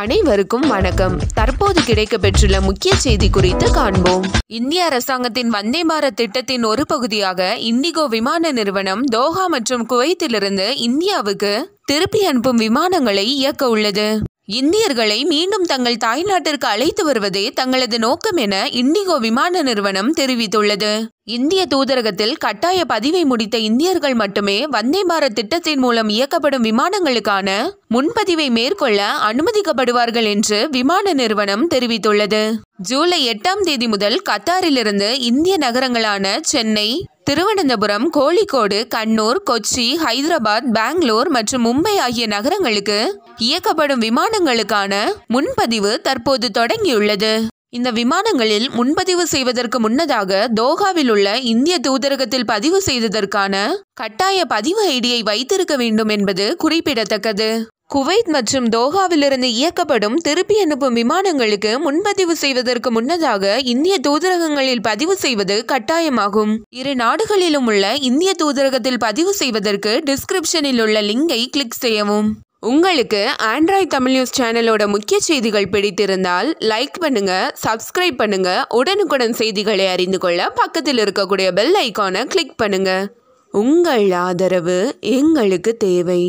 அனைவருக்கும் வணக்கம் தற்போது கிடைக்க பெற்றுள்ள முக்கிய செய்தி குறித்து காண்போம் இந்திய அரசாங்கத்தின் வந்தே பாரத் திட்டத்தின் ஒரு பகுதியாக இண்டிகோ விமான நிறுவனம் தோஹா மற்றும் குவைத்திலிருந்து இந்தியாவுக்கு திருப்பி அனுப்பும் விமானங்களை இயக்க உள்ளது இந்தியர்களை மீண்டும் தங்கள் தாய்நாட்டிற்கு அழைத்து வருவதே தங்களது நோக்கம் என இண்டிகோ விமான நிறுவனம் தெரிவித்துள்ளது இந்திய தூதரகத்தில் கட்டாய பதிவை முடித்த இந்தியர்கள் மட்டுமே வந்தே பாரத் திட்டத்தின் மூலம் இயக்கப்படும் விமானங்களுக்கான முன்பதிவை மேற்கொள்ள அனுமதிக்கப்படுவார்கள் என்று விமான நிறுவனம் தெரிவித்துள்ளது ஜூலை எட்டாம் தேதி முதல் கத்தாரிலிருந்து இந்திய நகரங்களான சென்னை திருவனந்தபுரம் கோழிக்கோடு கண்ணூர் கொச்சி ஹைதராபாத் பெங்களூர் மற்றும் மும்பை ஆகிய நகரங்களுக்கு இயக்கப்படும் விமானங்களுக்கான முன்பதிவு தற்போது தொடங்கியுள்ளது இந்த விமானங்களில் முன்பதிவு செய்வதற்கு முன்னதாக தோஹாவில் உள்ள இந்திய தூதரகத்தில் பதிவு செய்ததற்கான கட்டாய பதிவு ஐடியை வைத்திருக்க வேண்டும் என்பது குறிப்பிடத்தக்கது குவைத் மற்றும் தோஹாவிலிருந்து இயக்கப்படும் திருப்பி அனுப்பும் விமானங்களுக்கு முன்பதிவு செய்வதற்கு முன்னதாக இந்திய தூதரகங்களில் பதிவு செய்வது கட்டாயமாகும் இரு நாடுகளிலும் உள்ள இந்திய தூதரகத்தில் பதிவு செய்வதற்கு டிஸ்கிரிப்ஷனில் உள்ள லிங்கை கிளிக் செய்யவும் உங்களுக்கு ஆண்ட்ராய்ட் தமிழ் நியூஸ் சேனலோட முக்கிய செய்திகள் பிடித்திருந்தால் லைக் பண்ணுங்க சப்ஸ்கிரைப் பண்ணுங்க உடனுக்குடன் செய்திகளை அறிந்து கொள்ள பக்கத்தில் இருக்கக்கூடிய பெல் ஐக்கானை கிளிக் பண்ணுங்க உங்கள் ஆதரவு எங்களுக்கு தேவை